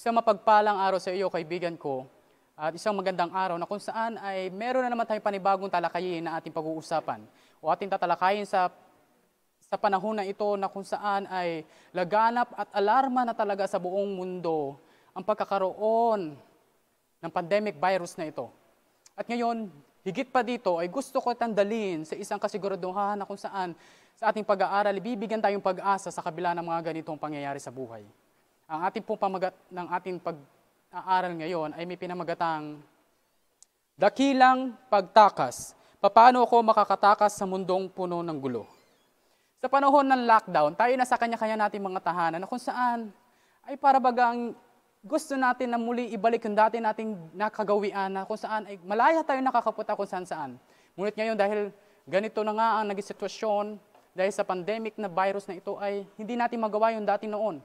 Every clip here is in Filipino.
Isang mapagpalang araw sa iyo, kaibigan ko, at isang magandang araw na kung saan ay meron na naman tayong panibagong talakayin na ating pag-uusapan o ating tatalakayin sa sa panahon na ito na kung saan ay laganap at alarma na talaga sa buong mundo ang pagkakaroon ng pandemic virus na ito. At ngayon, higit pa dito ay gusto ko tandalin sa isang kasiguraduhan na kung saan sa ating pag-aaral, bibigyan tayong pag-asa sa kabila ng mga ganitong pangyayari sa buhay. Ang ating pong pamagat ng ating pag-aaral ngayon ay may pinamagatang Dakilang Pagtakas. Paano ako makakatakas sa mundong puno ng gulo? Sa panahon ng lockdown, tayo na sa kanya-kanya nating mga tahanan na kung saan ay para bagang gusto natin na muli ibalik yung dati nating nakagawian na kung saan ay malaya tayo nakakapunta kung saan saan. Ngunit ngayon dahil ganito na nga ang naging sitwasyon, dahil sa pandemic na virus na ito ay hindi natin magawa yung dati noon.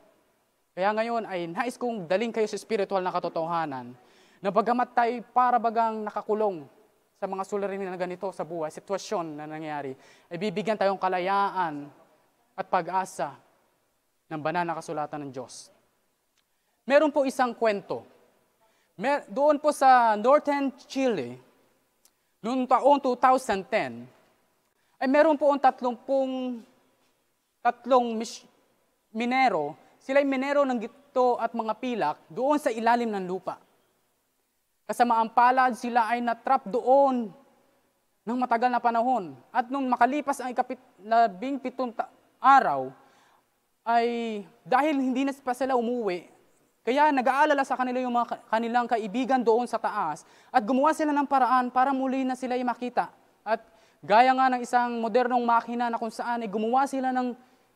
Kaya ngayon ay nais kong daling kayo sa spiritual na katotohanan na bagamat tayo para bagang nakakulong sa mga suliranin na ganito sa buhay, sitwasyon na nangyari, ay bibigyan tayong kalayaan at pag-asa ng banal na kasulatan ng Diyos. Meron po isang kwento. Mer- doon po sa Northern Chile, noong taong 2010, ay meron po ang tatlong pong, tatlong minero sila ay minero ng gito at mga pilak doon sa ilalim ng lupa. Kasama ang palad, sila ay natrap doon ng matagal na panahon. At nung makalipas ang ikapit-labing pitong araw, ay dahil hindi na pa sila umuwi, kaya nag-aalala sa kanila yung mga kanilang kaibigan doon sa taas at gumawa sila ng paraan para muli na sila ay makita. At gaya nga ng isang modernong makina na kung saan ay gumawa sila ng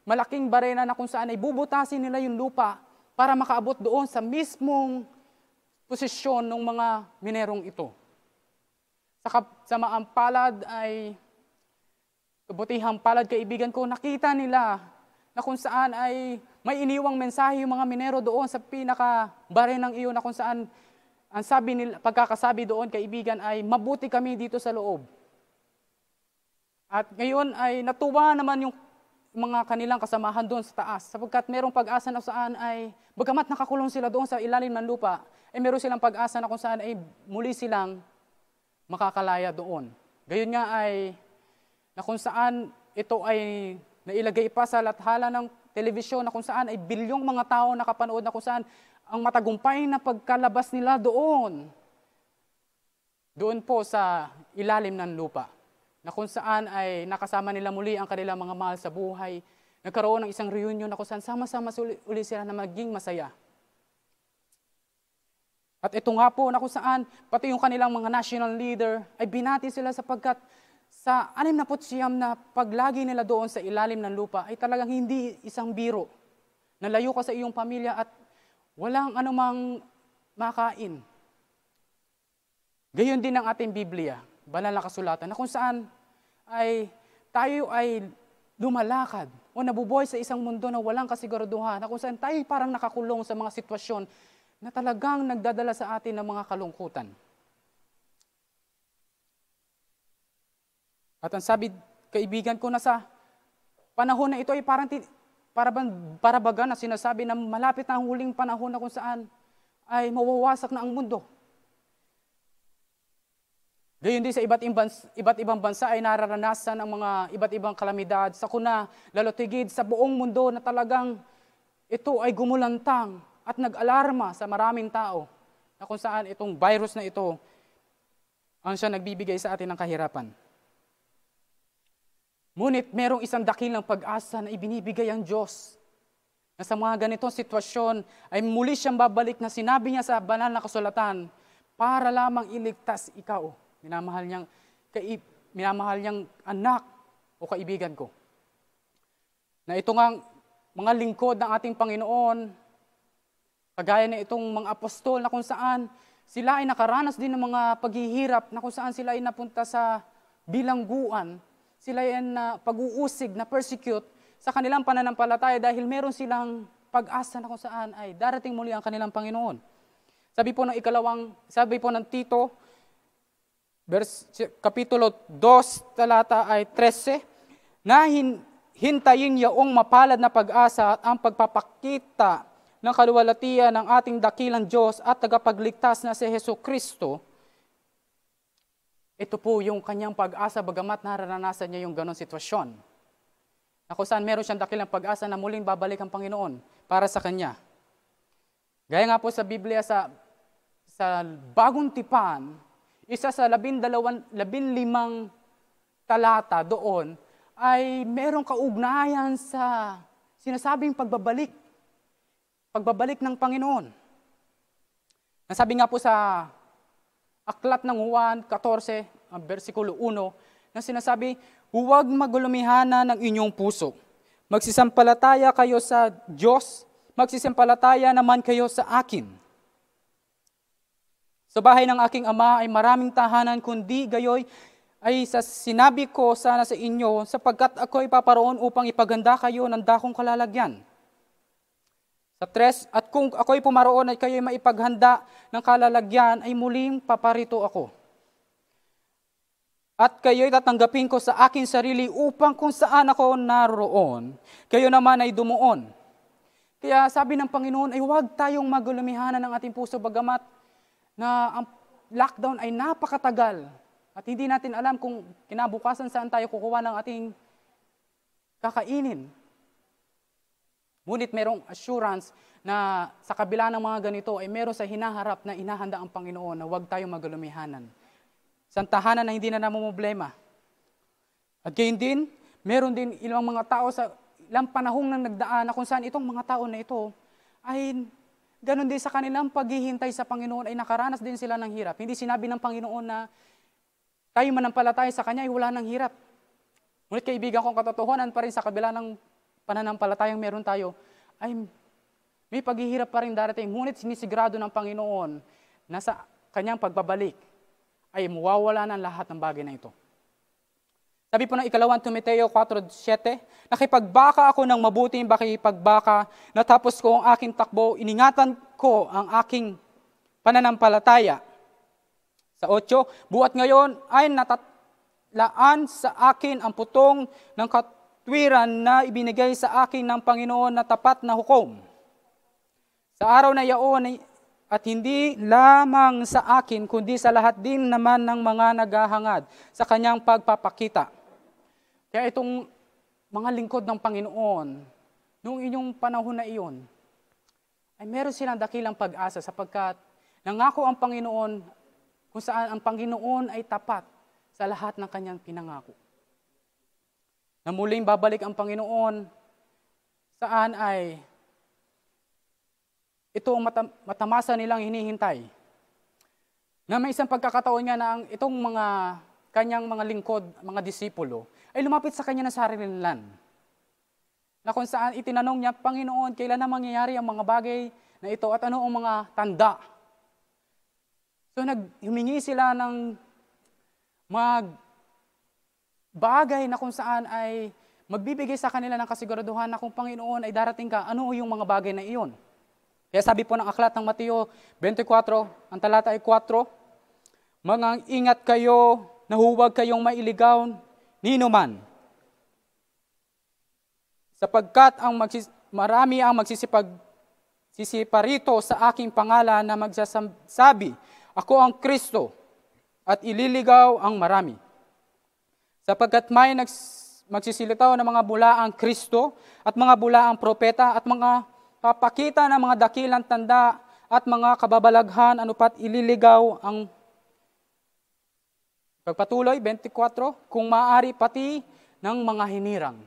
malaking barena na kung saan ay bubutasin nila yung lupa para makaabot doon sa mismong posisyon ng mga minerong ito. Sa, kap- sa maampalad ay, kabutihang palad kaibigan ko, nakita nila na kung saan ay may iniwang mensahe yung mga minero doon sa pinaka ng iyon na kung saan ang sabi nila, pagkakasabi doon kaibigan ay mabuti kami dito sa loob. At ngayon ay natuwa naman yung mga kanilang kasamahan doon sa taas. Sapagkat merong pag-asa na saan ay, bagamat nakakulong sila doon sa ilalim ng lupa, ay eh, meron silang pag-asa na kung saan ay muli silang makakalaya doon. Gayon nga ay, na kung saan ito ay nailagay pa sa lathala ng telebisyon na kung saan ay bilyong mga tao nakapanood na kung saan ang matagumpay na pagkalabas nila doon. Doon po sa ilalim ng lupa na kung saan ay nakasama nila muli ang kanilang mga mahal sa buhay. Nagkaroon ng isang reunion na kung saan sama-sama uli sila na maging masaya. At ito nga po na kung saan pati yung kanilang mga national leader ay binati sila sapagkat sa anim na putsiyam na paglagi nila doon sa ilalim ng lupa ay talagang hindi isang biro. Nalayo ka sa iyong pamilya at walang anumang makain. Gayon din ang ating Biblia, banal na kasulatan, na kung saan ay tayo ay lumalakad o nabubuhay sa isang mundo na walang kasiguraduhan, na kung saan tayo parang nakakulong sa mga sitwasyon na talagang nagdadala sa atin ng mga kalungkutan. At ang sabi, kaibigan ko na sa panahon na ito ay parang para bang parabaga na sinasabi na malapit na ang huling panahon na kung saan ay mawawasak na ang mundo. Gayun din sa iba't ibang, iba't ibang bansa ay nararanasan ang mga iba't ibang kalamidad. Sa kuna, lalotigid sa buong mundo na talagang ito ay gumulantang at nag-alarma sa maraming tao na kung saan itong virus na ito ang siya nagbibigay sa atin ng kahirapan. Ngunit merong isang dakilang pag-asa na ibinibigay ang Diyos na sa mga ganitong sitwasyon ay muli siyang babalik na sinabi niya sa banal na kasulatan para lamang iligtas ikaw Minamahal niyang, kaib, minamahal niyang anak o kaibigan ko. Na ito nga mga lingkod ng ating Panginoon, kagaya na itong mga apostol na kung saan sila ay nakaranas din ng mga paghihirap na kung saan sila ay napunta sa bilangguan, sila ay na pag-uusig, na persecute sa kanilang pananampalataya dahil meron silang pag-asa na kung saan ay darating muli ang kanilang Panginoon. Sabi po ng ikalawang, sabi po ng Tito verse, kapitulo 2, talata ay 13, na hin, hintayin yaong mapalad na pag-asa at ang pagpapakita ng kaluwalatian ng ating dakilang Diyos at tagapagligtas na si Heso Kristo, ito po yung kanyang pag-asa bagamat nararanasan niya yung ganong sitwasyon. Na kung saan meron siyang dakilang pag-asa na muling babalik ang Panginoon para sa kanya. Gaya nga po sa Biblia sa sa bagong tipan, isa sa labindalawan, labinlimang talata doon ay merong kaugnayan sa sinasabing pagbabalik. Pagbabalik ng Panginoon. Nasabi nga po sa aklat ng Juan 14, ah, versikulo 1, na sinasabi, Huwag magulumihana ng inyong puso. Magsisampalataya kayo sa Diyos, magsisampalataya naman kayo sa akin. Sa bahay ng aking ama ay maraming tahanan, kundi gayoy ay sa sinabi ko sana sa inyo sapagkat ako ay paparoon upang ipaganda kayo ng dakong kalalagyan. Sa tres, at kung ako ay pumaroon at kayo ay maipaghanda ng kalalagyan, ay muling paparito ako. At kayo ay tatanggapin ko sa akin sarili upang kung saan ako naroon, kayo naman ay dumuon. Kaya sabi ng Panginoon ay huwag tayong magulumihanan ng ating puso bagamat na ang lockdown ay napakatagal at hindi natin alam kung kinabukasan saan tayo kukuha ng ating kakainin. Ngunit merong assurance na sa kabila ng mga ganito ay meron sa hinaharap na inahanda ang Panginoon na huwag tayong magalumihanan. Sa tahanan na hindi na namo problema. At gayon din, meron din ilang mga tao sa ilang panahong nang nagdaan na kung saan itong mga tao na ito ay Ganon din sa kanilang paghihintay sa Panginoon ay nakaranas din sila ng hirap. Hindi sinabi ng Panginoon na tayo manampalataya sa Kanya ay wala ng hirap. Ngunit kaibigan kong katotohanan pa rin sa kabila ng pananampalatayang meron tayo, ay may paghihirap pa rin darating. Ngunit sinisigrado ng Panginoon na sa Kanyang pagbabalik ay mawawala ng lahat ng bagay na ito. Sabi po ng ikalawang Timoteo 4.7, Nakipagbaka ako ng mabuting pagbaka, natapos ko ang aking takbo, iningatan ko ang aking pananampalataya. Sa 8, Buat ngayon ay natatlaan sa akin ang putong ng katwiran na ibinigay sa akin ng Panginoon na tapat na hukom. Sa araw na yaon at hindi lamang sa akin, kundi sa lahat din naman ng mga naghahangad sa kanyang pagpapakita kaya itong mga lingkod ng Panginoon, noong inyong panahon na iyon, ay meron silang dakilang pag-asa sapagkat nangako ang Panginoon kung saan ang Panginoon ay tapat sa lahat ng kanyang pinangako. Na muling babalik ang Panginoon saan ay ito ang matam- matamasa nilang hinihintay. Na may isang pagkakataon nga na ang, itong mga kanyang mga lingkod, mga disipulo, ay lumapit sa kanya ng sariling lan. Na kung saan itinanong niya, Panginoon, kailan na mangyayari ang mga bagay na ito at ano ang mga tanda? So naghumingi sila ng mag bagay na kung saan ay magbibigay sa kanila ng kasiguraduhan na kung Panginoon ay darating ka, ano yung mga bagay na iyon? Kaya sabi po ng aklat ng Mateo 24, ang talata ay 4, Mangang ingat kayo na huwag kayong mailigaw nino man. Sapagkat ang magsis- marami ang magsisipag sisiparito sa aking pangalan na magsasabi, ako ang Kristo at ililigaw ang marami. Sapagkat may nags- magsisilitaw ng mga ang Kristo at mga bula ang propeta at mga papakita ng mga dakilang tanda at mga kababalaghan anupat ililigaw ang Pagpatuloy, 24, kung maaari pati ng mga hinirang.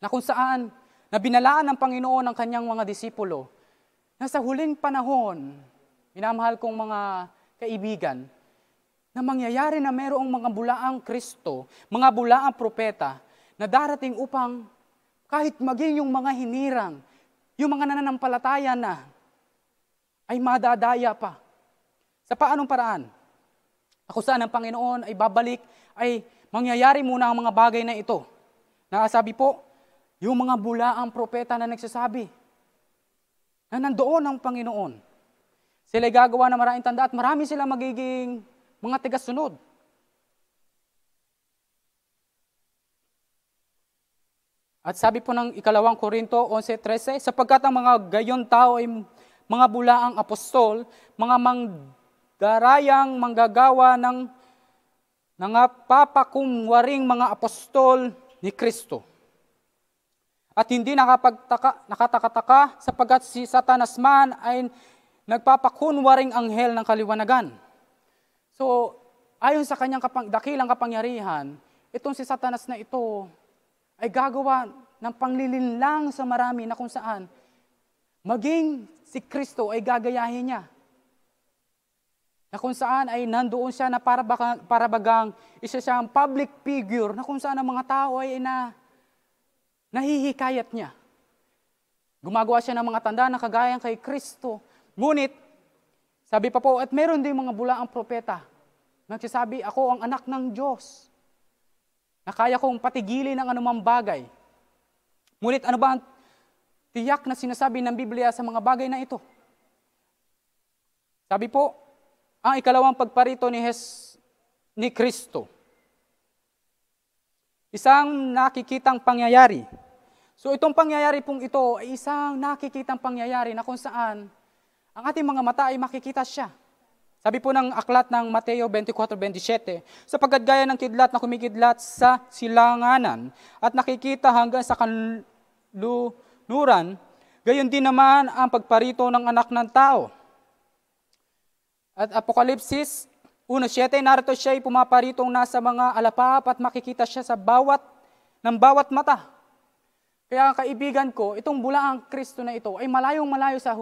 Na kung saan, na binalaan ng Panginoon ang kanyang mga disipulo, na sa huling panahon, minamahal kong mga kaibigan, na mangyayari na merong mga bulaang Kristo, mga bulaang propeta, na darating upang kahit maging yung mga hinirang, yung mga nananampalataya na, ay madadaya pa. Sa paanong paraan? na kung saan ang Panginoon ay babalik, ay mangyayari muna ang mga bagay na ito. Nakasabi po, yung mga bulaang propeta na nagsasabi na nandoon ang Panginoon. Sila'y gagawa ng maraming tanda at marami sila magiging mga tigasunod. At sabi po ng ikalawang Korinto 11.13, sapagkat ang mga gayon tao ay mga bulaang apostol, mga mang darayang manggagawa ng nangapapakumwaring mga apostol ni Kristo. At hindi nakapagtaka, nakatakataka sapagkat si Satanas man ay nagpapakunwaring anghel ng kaliwanagan. So, ayon sa kanyang kapang, dakilang kapangyarihan, itong si Satanas na ito ay gagawa ng panglilinlang sa marami na kung saan maging si Kristo ay gagayahin niya na kung saan ay nandoon siya na para, baka, para bagang isa siyang public figure na kung saan ang mga tao ay na nahihikayat niya. Gumagawa siya ng mga tanda na kagayang kay Kristo. Ngunit, sabi pa po, at meron din mga bulaang propeta. Nagsasabi, ako ang anak ng Diyos. Na kaya kong patigilin ang anumang bagay. Ngunit ano ba ang tiyak na sinasabi ng Biblia sa mga bagay na ito? Sabi po, ang ikalawang pagparito ni, Hes, ni Kristo. Isang nakikitang pangyayari. So itong pangyayari pong ito ay isang nakikitang pangyayari na kung saan ang ating mga mata ay makikita siya. Sabi po ng aklat ng Mateo 24:27, sapagkat gaya ng kidlat na kumikidlat sa silanganan at nakikita hanggang sa kanluran, gayon din naman ang pagparito ng anak ng tao at Apokalipsis 1.7, narito siya ay pumaparitong nasa mga alapap at makikita siya sa bawat, ng bawat mata. Kaya kaibigan ko, itong bulaang Kristo na ito ay malayong malayo sa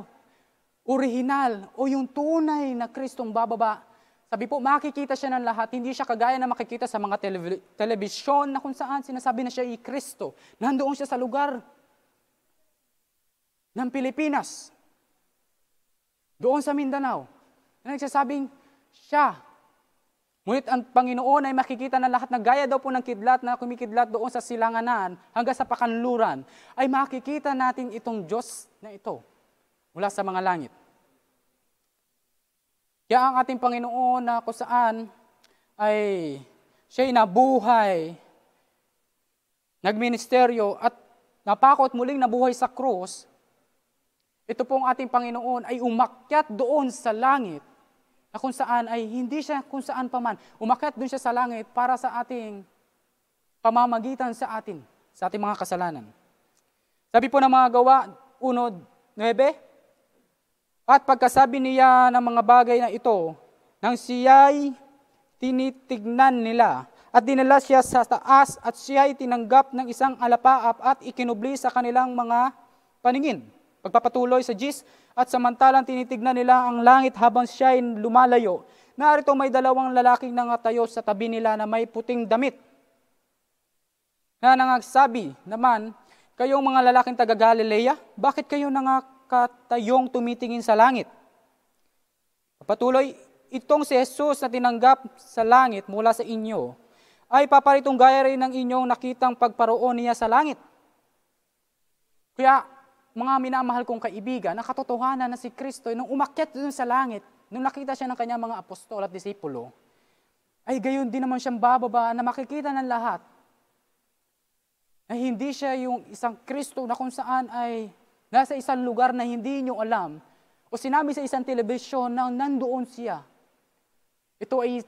orihinal o yung tunay na Kristong bababa. Sabi po, makikita siya ng lahat. Hindi siya kagaya na makikita sa mga tele- telebisyon na kung saan sinasabi na siya ay Kristo. Nandoon siya sa lugar ng Pilipinas. Doon sa Mindanao na nagsasabing, siya. Ngunit ang Panginoon ay makikita na lahat na gaya daw po ng kidlat na kumikidlat doon sa silanganan hanggang sa pakanluran, ay makikita natin itong Diyos na ito mula sa mga langit. Kaya ang ating Panginoon na kung saan ay siya'y nabuhay, nagministeryo at napakot muling nabuhay sa krus, ito pong ating Panginoon ay umakyat doon sa langit na kung saan ay hindi siya kung saan paman. Umakyat doon siya sa langit para sa ating pamamagitan sa atin, sa ating mga kasalanan. Sabi po ng mga gawa, 1.9, At pagkasabi niya ng mga bagay na ito, nang siya'y tinitignan nila, at dinala siya sa taas at siya'y tinanggap ng isang alapaap at ikinubli sa kanilang mga paningin. Pagpapatuloy sa Jis, at samantalang tinitignan nila ang langit habang siya ay lumalayo. Narito may dalawang lalaking nangatayo sa tabi nila na may puting damit. Na nangagsabi naman, kayong mga lalaking taga Galilea, bakit kayo nangakatayong tumitingin sa langit? Patuloy, itong si Jesus na tinanggap sa langit mula sa inyo, ay paparitong gaya rin ng inyong nakitang pagparoon niya sa langit. Kaya mga minamahal kong kaibigan, nakatotohanan na si Kristo, nung umakyat doon sa langit, nung nakita siya ng kanyang mga apostol at disipulo, ay gayon din naman siyang bababa na makikita ng lahat na hindi siya yung isang Kristo na kung saan ay nasa isang lugar na hindi niyo alam o sinabi sa isang telebisyon na nandoon siya. Ito ay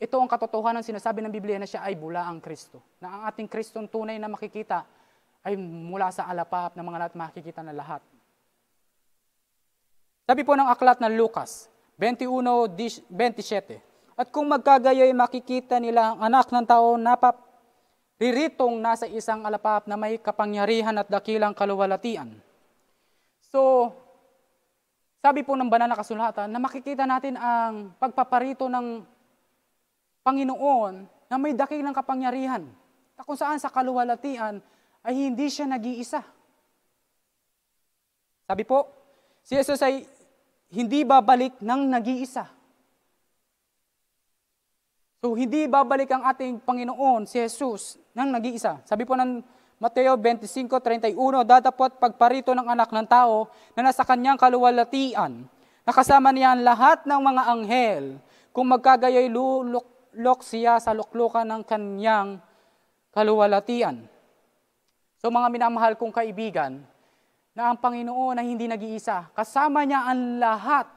ito ang katotohanan sinasabi ng Biblia na siya ay bula ang Kristo. Na ang ating Kristong tunay na makikita ay mula sa alapap ng mga lahat makikita na lahat. Sabi po ng aklat ng Lucas, 21, 27, At kung magkagayoy makikita nila ang anak ng tao napap, riritong nasa isang alapap na may kapangyarihan at dakilang kaluwalatian. So, sabi po ng banal na kasulatan na makikita natin ang pagpaparito ng Panginoon na may dakilang kapangyarihan. Kung saan sa kaluwalatian ay hindi siya nag-iisa. Sabi po, si Jesus ay hindi babalik ng nag-iisa. So, hindi babalik ang ating Panginoon, si Jesus, ng nag-iisa. Sabi po ng Mateo 25.31, Dadapat pagparito ng anak ng tao na nasa kanyang kaluwalatian, nakasama niya ang lahat ng mga anghel, kung magkagayoy luluklok siya sa luklukan ng kanyang kaluwalatian. So mga minamahal kong kaibigan, na ang Panginoon ay hindi nag-iisa. Kasama niya ang lahat.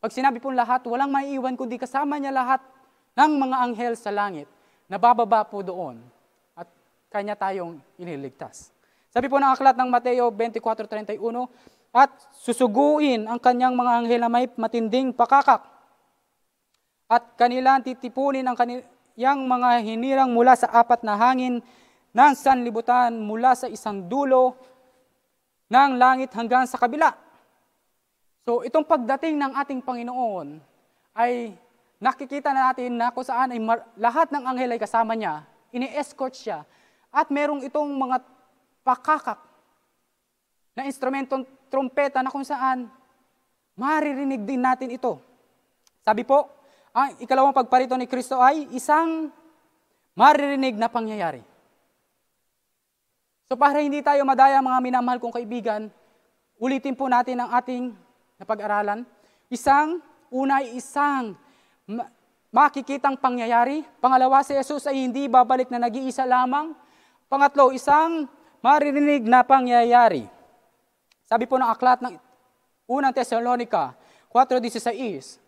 Pag sinabi pong lahat, walang maiiwan kundi kasama niya lahat ng mga anghel sa langit. na bababa po doon at kanya tayong iniligtas. Sabi po ng aklat ng Mateo 24.31, At susuguin ang kanyang mga anghel na may matinding pakakak at kanilang titipunin ang kanilang mga hinirang mula sa apat na hangin ng sanlibutan mula sa isang dulo ng langit hanggang sa kabila. So itong pagdating ng ating Panginoon ay nakikita na natin na kung saan ay mar- lahat ng anghel ay kasama niya, ini-escort siya, at merong itong mga pakakak na instrumentong trompeta na kung saan maririnig din natin ito. Sabi po, ang ikalawang pagparito ni Kristo ay isang maririnig na pangyayari. So para hindi tayo madaya mga minamahal kong kaibigan, ulitin po natin ang ating napag-aralan. Isang, una ay isang makikitang pangyayari. Pangalawa, si Jesus ay hindi babalik na nag-iisa lamang. Pangatlo, isang maririnig na pangyayari. Sabi po ng aklat ng unang Thessalonica 4.16,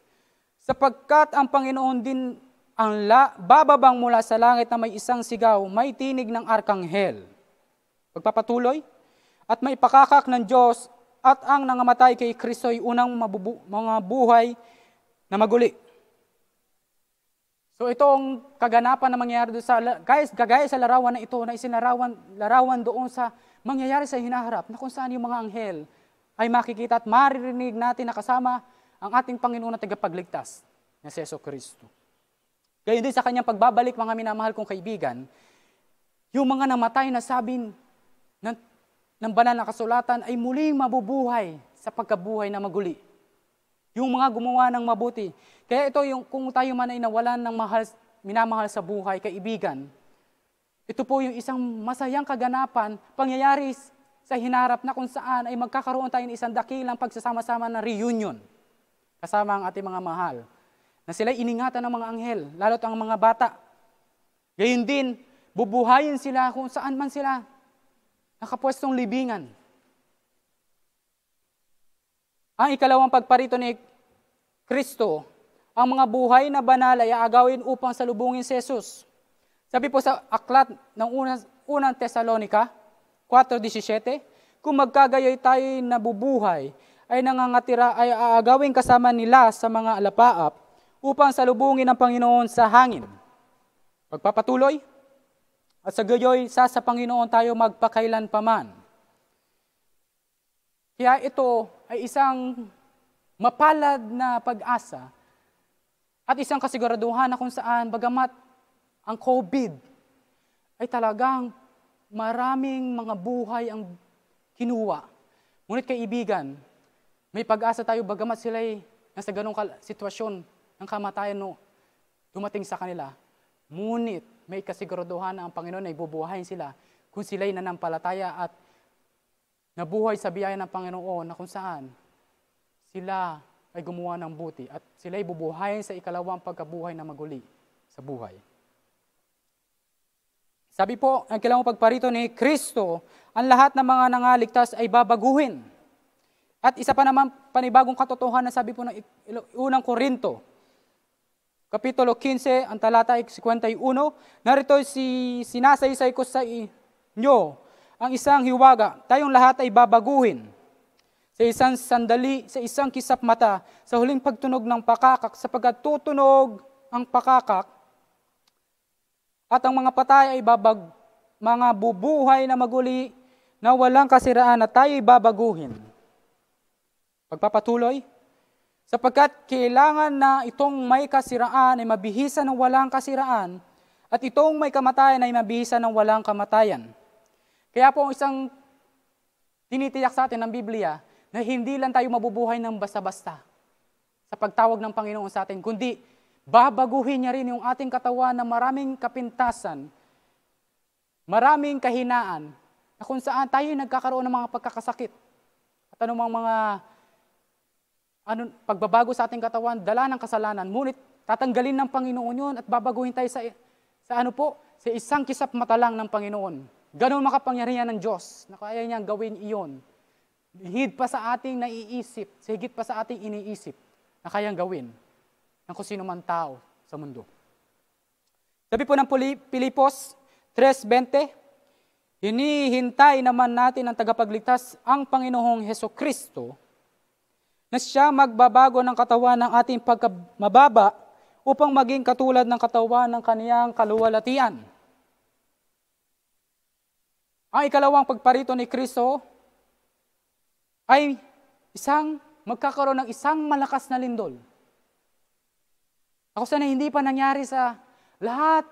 sapagkat ang Panginoon din ang la, bababang mula sa langit na may isang sigaw, may tinig ng arkanghel Pagpapatuloy, at may pakakak ng Diyos at ang nangamatay kay Kristo ay unang mabubu- mga buhay na maguli. So itong kaganapan na mangyayari doon sa, guys, kagaya sa larawan na ito, na isinarawan larawan doon sa mangyayari sa hinaharap, na kung saan yung mga anghel ay makikita at maririnig natin na kasama ang ating Panginoon na tagapagligtas na si Yeso Kristo. Gayun din sa kanyang pagbabalik, mga minamahal kong kaibigan, yung mga namatay na sabi ng, ng banal na kasulatan ay muling mabubuhay sa pagkabuhay na maguli. Yung mga gumawa ng mabuti. Kaya ito yung kung tayo man ay nawalan ng mahal, minamahal sa buhay, kaibigan, ito po yung isang masayang kaganapan, pangyayari sa hinarap na kung saan ay magkakaroon tayo ng isang dakilang pagsasama-sama na reunion kasama ang ating mga mahal na sila iningatan ng mga anghel, lalo't ang mga bata. Gayun din, bubuhayin sila kung saan man sila Nakapwestong libingan. Ang ikalawang pagparito ni Kristo, ang mga buhay na banal ay agawin upang salubungin si Jesus. Sabi po sa aklat ng unang, unang Tesalonika, 4.17, Kung magkagayoy tayo nabubuhay, ay nangangatira ay aagawin kasama nila sa mga alapaap upang salubungin ang Panginoon sa hangin. Pagpapatuloy, at sa gayoy sa sa Panginoon tayo magpakailan paman. Kaya ito ay isang mapalad na pag-asa at isang kasiguraduhan na kung saan bagamat ang COVID ay talagang maraming mga buhay ang kinuha. Ngunit kaibigan, may pag-asa tayo bagamat sila ay nasa ganong sitwasyon ng kamatayan no, dumating sa kanila Ngunit may kasiguraduhan na ang Panginoon ay bubuhayin sila kung sila'y nanampalataya at nabuhay sa biyaya ng Panginoon na kung saan sila ay gumawa ng buti at sila'y bubuhayin sa ikalawang pagkabuhay na maguli sa buhay. Sabi po, ang kailangang pagparito ni Kristo, ang lahat ng mga nangaligtas ay babaguhin. At isa pa naman panibagong katotohanan na sabi po ng unang Korinto, Kapitulo 15, ang talata 51, narito si sinasaysay ko sa inyo ang isang hiwaga. Tayong lahat ay babaguhin sa isang sandali, sa isang kisap mata, sa huling pagtunog ng pakakak, sapagkat tutunog ang pakakak at ang mga patay ay babag, mga bubuhay na maguli na walang kasiraan na tayo ay babaguhin. Pagpapatuloy, sapagkat kailangan na itong may kasiraan ay mabihisan ng walang kasiraan at itong may kamatayan ay mabihisan ng walang kamatayan. Kaya po isang tinitiyak sa atin ng Biblia na hindi lang tayo mabubuhay ng basta-basta sa pagtawag ng Panginoon sa atin, kundi babaguhin niya rin yung ating katawan na maraming kapintasan, maraming kahinaan, na kung saan tayo nagkakaroon ng mga pagkakasakit at anumang mga ano, pagbabago sa ating katawan, dala ng kasalanan. Ngunit tatanggalin ng Panginoon yun at babaguhin tayo sa, sa ano po, sa isang kisap mata lang ng Panginoon. Ganon makapangyarihan ng Diyos na kaya niyang gawin iyon. Higit pa sa ating naiisip, higit pa sa ating iniisip na kayang gawin ng kung sino man tao sa mundo. Sabi po ng Pilipos 3.20, Hinihintay naman natin ang tagapagligtas ang Panginoong Heso Kristo na siya magbabago ng katawan ng ating pagkamababa upang maging katulad ng katawan ng kaniyang kaluwalatian. Ang ikalawang pagparito ni Kristo ay isang magkakaroon ng isang malakas na lindol. Ako sana hindi pa nangyari sa lahat.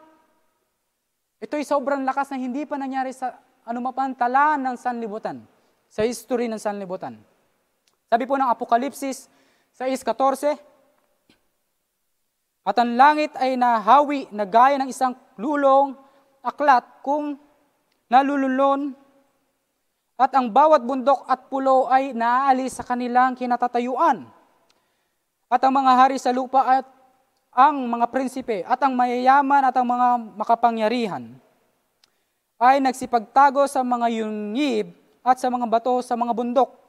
Ito'y sobrang lakas na hindi pa nangyari sa anumapan tala ng sanlibutan, sa history ng sanlibutan. Sabi po ng Apokalipsis 6.14, At ang langit ay nahawi na gaya ng isang lulong aklat kung nalululon at ang bawat bundok at pulo ay naaalis sa kanilang kinatatayuan. At ang mga hari sa lupa at ang mga prinsipe at ang mayayaman at ang mga makapangyarihan ay nagsipagtago sa mga yungib at sa mga bato sa mga bundok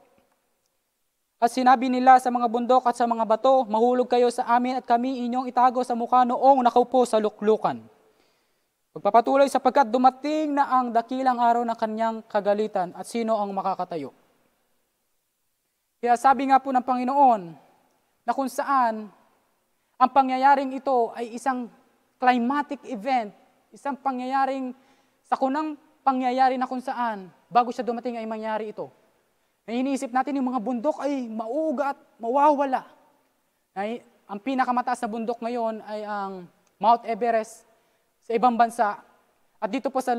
at sinabi nila sa mga bundok at sa mga bato, mahulog kayo sa amin at kami inyong itago sa mukha noong nakaupo sa luklukan. Pagpapatuloy sapagkat dumating na ang dakilang araw ng kanyang kagalitan at sino ang makakatayo. Kaya sabi nga po ng Panginoon na kung saan ang pangyayaring ito ay isang climatic event, isang pangyayaring sakunang pangyayari na kung saan bago siya dumating ay mangyari ito. Ay iniisip natin yung mga bundok ay mauugat, mawawala. Ay, ang pinakamataas na bundok ngayon ay ang Mount Everest sa ibang bansa. At dito po sa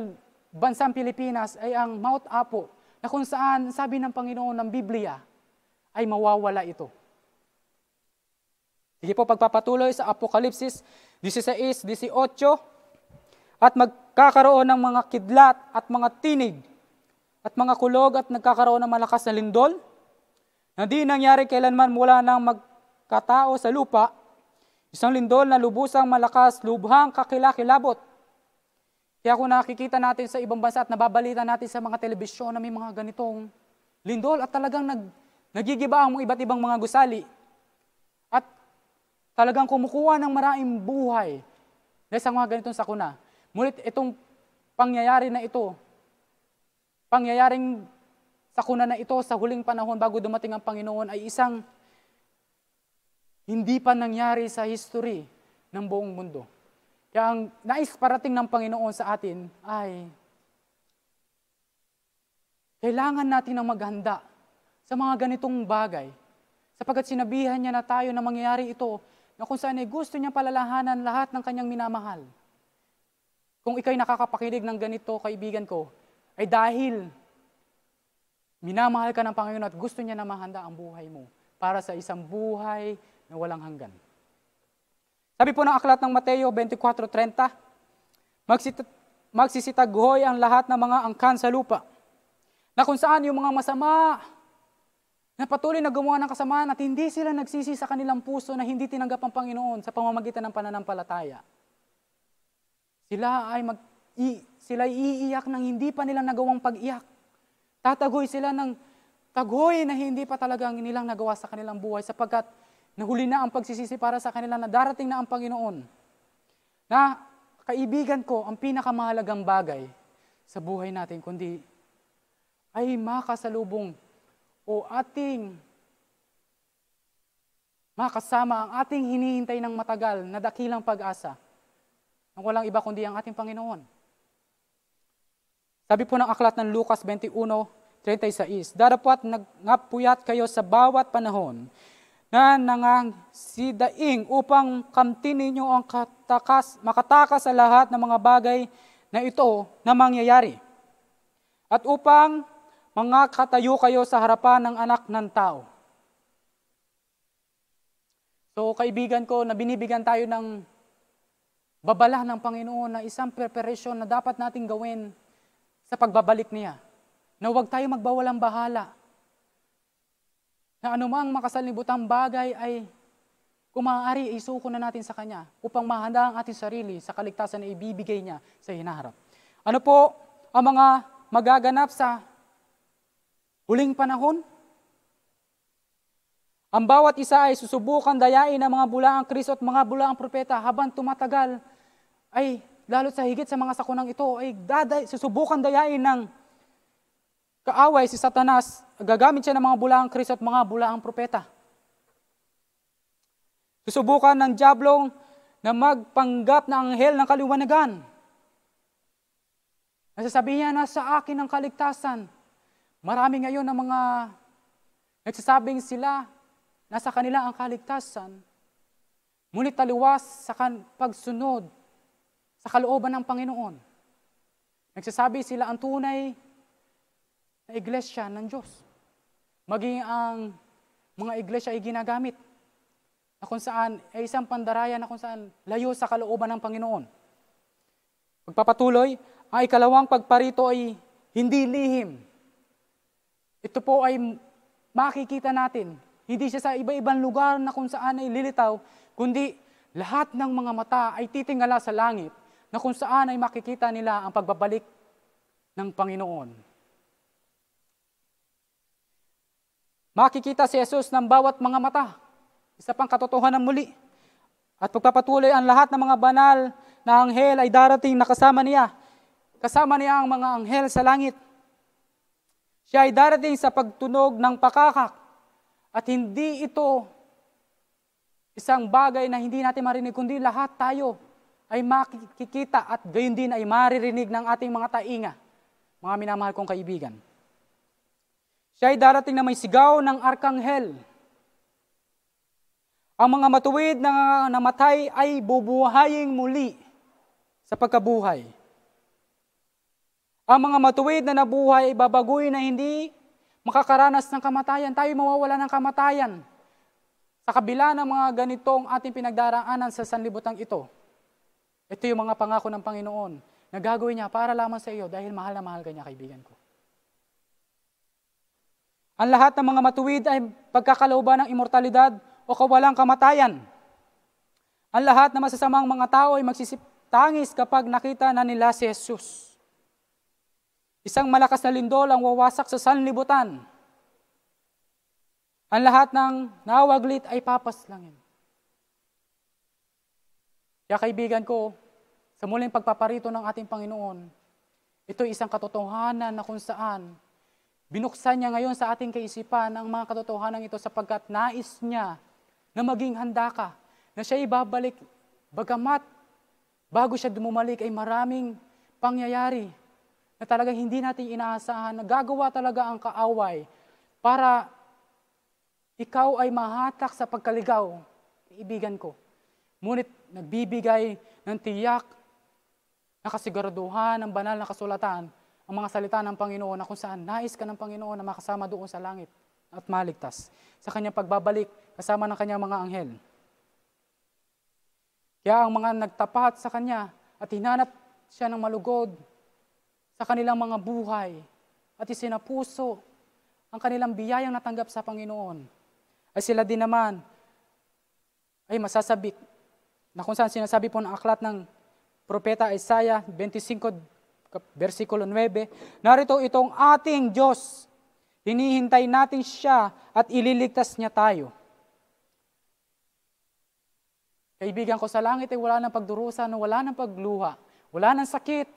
bansang Pilipinas ay ang Mount Apo na kung saan sabi ng Panginoon ng Biblia ay mawawala ito. Sige po, pagpapatuloy sa Apokalipsis 16, 18, at magkakaroon ng mga kidlat at mga tinig at mga kulog at nagkakaroon ng malakas na lindol na di nangyari kailanman mula ng magkatao sa lupa, isang lindol na lubusang malakas, lubhang kakilakilabot. Kaya kung nakikita natin sa ibang bansa at nababalita natin sa mga telebisyon na may mga ganitong lindol at talagang nag, nagigiba ang iba't ibang mga gusali at talagang kumukuha ng maraming buhay dahil sa mga ganitong sakuna. Ngunit itong pangyayari na ito, pangyayaring sakuna na ito sa huling panahon bago dumating ang Panginoon ay isang hindi pa nangyari sa history ng buong mundo. Kaya ang nais parating ng Panginoon sa atin ay kailangan natin ang maghanda sa mga ganitong bagay sapagkat sinabihan niya na tayo na mangyayari ito na kung saan ay gusto niya palalahanan lahat ng kanyang minamahal. Kung ikay nakakapakilig ng ganito, kaibigan ko, ay dahil minamahal ka ng Panginoon at gusto niya na mahanda ang buhay mo para sa isang buhay na walang hanggan. Sabi po ng aklat ng Mateo 24.30, magsit- magsisitaghoy ang lahat ng mga angkan sa lupa na kung saan yung mga masama na patuloy na gumawa ng kasamaan at hindi sila nagsisi sa kanilang puso na hindi tinanggap ang Panginoon sa pamamagitan ng pananampalataya. Sila ay mag i, sila'y iiyak ng hindi pa nila nagawang pag-iyak. Tatagoy sila ng tagoy na hindi pa talaga ang nilang nagawa sa kanilang buhay sapagkat nahuli na ang pagsisisi para sa kanila na darating na ang Panginoon. Na, kaibigan ko, ang pinakamahalagang bagay sa buhay natin, kundi ay makasalubong o ating makasama ang ating hinihintay ng matagal na dakilang pag-asa ng walang iba kundi ang ating Panginoon. Sabi po ng aklat ng Lucas 21:36, Darapat nagapuyat kayo sa bawat panahon na nangang si daing upang kamtin ninyo ang katakas, makatakas sa lahat ng mga bagay na ito na mangyayari. At upang mga katayo kayo sa harapan ng anak ng tao. So kaibigan ko na binibigyan tayo ng babala ng Panginoon na isang preparation na dapat nating gawin sa pagbabalik niya. Na huwag tayo magbawalang bahala. Na anumang makasalibutang bagay ay kumaari isuko na natin sa Kanya upang mahanda ang ating sarili sa kaligtasan na ibibigay niya sa hinaharap. Ano po ang mga magaganap sa huling panahon? Ang bawat isa ay susubukan dayain ng mga bulaang Kristo at mga bulaang propeta habang tumatagal ay lalo sa higit sa mga sakunang ito, ay daday, susubukan dayain ng kaaway si Satanas, gagamit siya ng mga bulaang Kristo at mga bulaang propeta. Susubukan ng Diablong na magpanggap na anghel ng kaliwanagan. Nasasabihin niya na sa akin ang kaligtasan. Marami ngayon ng mga nagsasabing sila nasa kanila ang kaligtasan. Ngunit taliwas sa kan- pagsunod sa kalooban ng Panginoon. Nagsasabi sila ang tunay na iglesia ng Diyos. Maging ang mga iglesia ay ginagamit na kung saan ay isang pandaraya na kung saan layo sa kalooban ng Panginoon. Pagpapatuloy, ang ikalawang pagparito ay hindi lihim. Ito po ay makikita natin. Hindi siya sa iba-ibang lugar na kung saan ay lilitaw, kundi lahat ng mga mata ay titingala sa langit na kung saan ay makikita nila ang pagbabalik ng Panginoon. Makikita si Jesus ng bawat mga mata. Isa pang katotohanan muli. At pagpapatuloy ang lahat ng mga banal na anghel ay darating nakasama niya. Kasama niya ang mga anghel sa langit. Siya ay darating sa pagtunog ng pakakak. At hindi ito isang bagay na hindi natin marinig, kundi lahat tayo ay makikita at gayon din ay maririnig ng ating mga tainga, mga minamahal kong kaibigan. Siya ay darating na may sigaw ng arkanghel. Ang mga matuwid na namatay ay bubuhaying muli sa pagkabuhay. Ang mga matuwid na nabuhay ay babaguhin na hindi makakaranas ng kamatayan. Tayo mawawala ng kamatayan. Sa kabila ng mga ganitong ating pinagdaraanan sa sanlibutan ito, ito yung mga pangako ng Panginoon na gagawin niya para lamang sa iyo dahil mahal na mahal ka niya, kaibigan ko. Ang lahat ng mga matuwid ay pagkakalooban ng imortalidad o kawalang kamatayan. Ang lahat ng masasamang mga tao ay magsisiptangis kapag nakita na nila si Jesus. Isang malakas na lindol ang wawasak sa sanlibutan. Ang lahat ng nawaglit ay papaslangin. Kaya kaibigan ko, sa muling pagpaparito ng ating Panginoon, ito isang katotohanan na kung saan binuksan niya ngayon sa ating kaisipan ang mga katotohanan ito sapagkat nais niya na maging handa ka, na siya ibabalik bagamat bago siya dumumalik ay maraming pangyayari na talagang hindi natin inaasahan na gagawa talaga ang kaaway para ikaw ay mahatak sa pagkaligaw, kaibigan ko. Ngunit nagbibigay ng tiyak na kasiguraduhan ng banal na kasulatan ang mga salita ng Panginoon na kung saan nais ka ng Panginoon na makasama doon sa langit at maligtas sa kanyang pagbabalik kasama ng kanyang mga anghel. Kaya ang mga nagtapat sa kanya at hinanap siya ng malugod sa kanilang mga buhay at isinapuso ang kanilang biyayang natanggap sa Panginoon ay sila din naman ay masasabik na kung saan sinasabi po ng aklat ng Propeta Isaiah 25, versikulo 9, narito itong ating Diyos, hinihintay natin siya at ililigtas niya tayo. Kaibigan ko, sa langit ay wala nang pagdurusa, wala nang pagluha, wala nang sakit,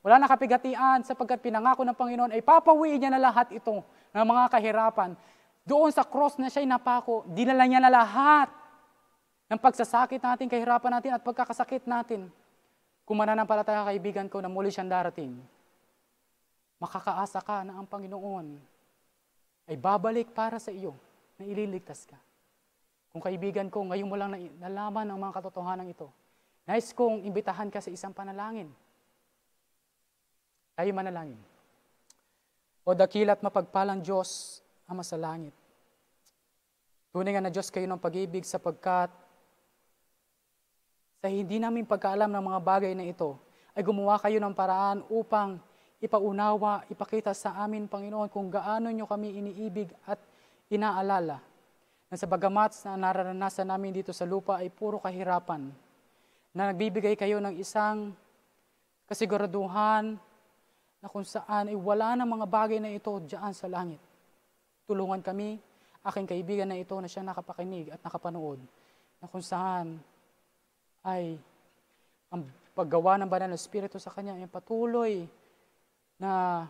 wala nang kapigatian, sapagkat pinangako ng Panginoon ay papawiin niya na lahat ito ng mga kahirapan. Doon sa cross na siya'y napako, dinala niya na lahat ng pagsasakit natin, kahirapan natin at pagkakasakit natin. Kung mananampalataya kaibigan ko na muli siyang darating, makakaasa ka na ang Panginoon ay babalik para sa iyo na ililigtas ka. Kung kaibigan ko, ngayon mo lang nalaman ang mga katotohanan ito, nais kong imbitahan ka sa isang panalangin. Tayo manalangin. O dakilat mapagpalang Diyos, Ama sa langit. Tunay nga na Diyos kayo ng pag-ibig sapagkat sa hindi namin pagkaalam ng mga bagay na ito, ay gumawa kayo ng paraan upang ipaunawa, ipakita sa amin, Panginoon, kung gaano nyo kami iniibig at inaalala. Na sa bagamat na nararanasan namin dito sa lupa ay puro kahirapan, na nagbibigay kayo ng isang kasiguraduhan na kung saan ay wala na mga bagay na ito dyan sa langit. Tulungan kami, aking kaibigan na ito na siya nakapakinig at nakapanood, na kung saan ay ang paggawa ng banal na Espiritu sa kanya ay patuloy na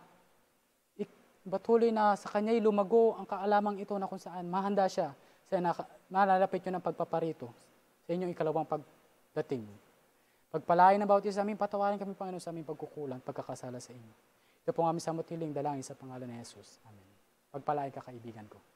patuloy na sa kanya lumago ang kaalamang ito na kung saan mahanda siya sa nalalapit nyo ng pagpaparito sa inyong ikalawang pagdating. Pagpalain ng bautis sa amin, patawarin kami Panginoon sa aming pagkukulang, pagkakasala sa inyo. Ito po ang aming samutiling dalangin sa pangalan ni Jesus. Amen. Pagpalain ka kaibigan ko.